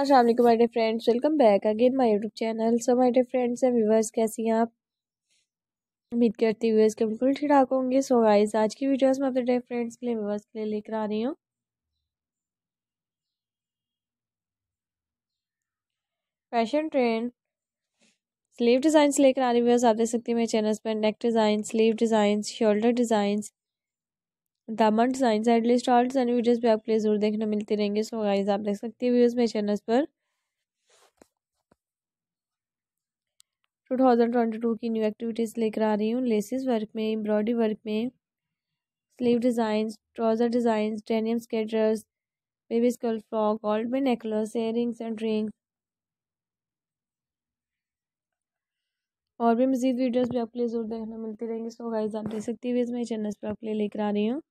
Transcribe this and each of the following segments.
असल my dear friends welcome back again my YouTube channel so my dear friends and viewers कैसी हैं आप उम्मीद करती हूँ व्यूवर्स के बिल्कुल ठीक ठाक होंगे सो गाइज आज की वीडियोस में अपने डे फ्रेंड्स के लिए व्यूवर्स के लिए लेकर आ रही हूँ फैशन ट्रेंड स्लीव डिज़ाइन लेकर आ रही हूँ आप देख सकते हैं मेरे चैनल पर neck design sleeve design shoulder designs दामन design side list all design videos भी आपके लिए ज़रूर देखने मिलती रहेंगे सो गाइज आप देख सकते हैं व्यूज़ मेरे चैनल पर टू थाउजेंड ट्वेंटी टू की न्यू एक्टिविटीज़ लेकर आ रही हूँ लेसिस वर्क में एम्ब्रॉयडरी वर्क में sleeve design trouser design denim skaters baby skirt frock gold में नेकलस एयरिंग्स एंड रिंग्स और भी मज़ीद वीडियोज़ भी आपके लिए ज़रूर देखने मिलती रहेंगी सो गाइज आप देख सकती है मेरे चैनल पर आपके लिए लेकर आ रही हूँ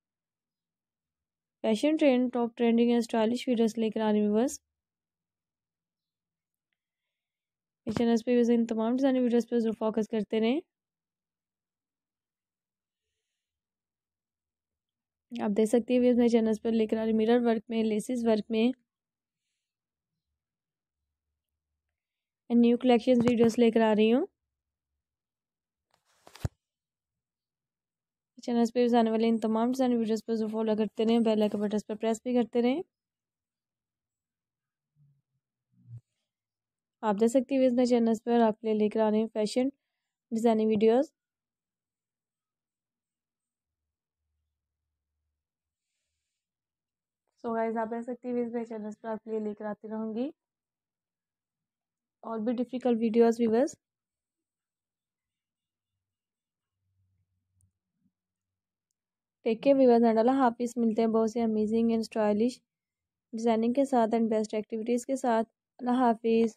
fashion trend top trending and stylish videos लेकर आने हूँ बस इस चैनल पे इन तमाम डिज़ाइन वीडियोस पे जरूर फोकस करते रहें आप देख सकते हैं मेरे चैनल पर लेकर आ रही मिरर वर्क में लेसिस वर्क में एंड न्यू कलेक्शन वीडियोस लेकर आ रही हूँ चैनल पर आने वाले इन तमाम डिज़ाइन वीडियोस पर जो फॉलो करते रहें बेल आइकन बटन पर प्रेस भी करते रहें आप देख सकते हैं इस चैनल पर आपके लिए लेकर आने fashion designing videos so guys आप देख सकते हैं इस चैनल पर आपके लिए लेकर आती रहूंगी और भी डिफ़िकल्ट वीडियोस वीवर्स टेक के वीवर एंड अला पीस मिलते हैं बहुत से अमेजिंग एंड स्टाइलिश डिज़ाइनिंग के साथ एंड बेस्ट एक्टिविटीज़ के साथ अल्लाह हाफिज़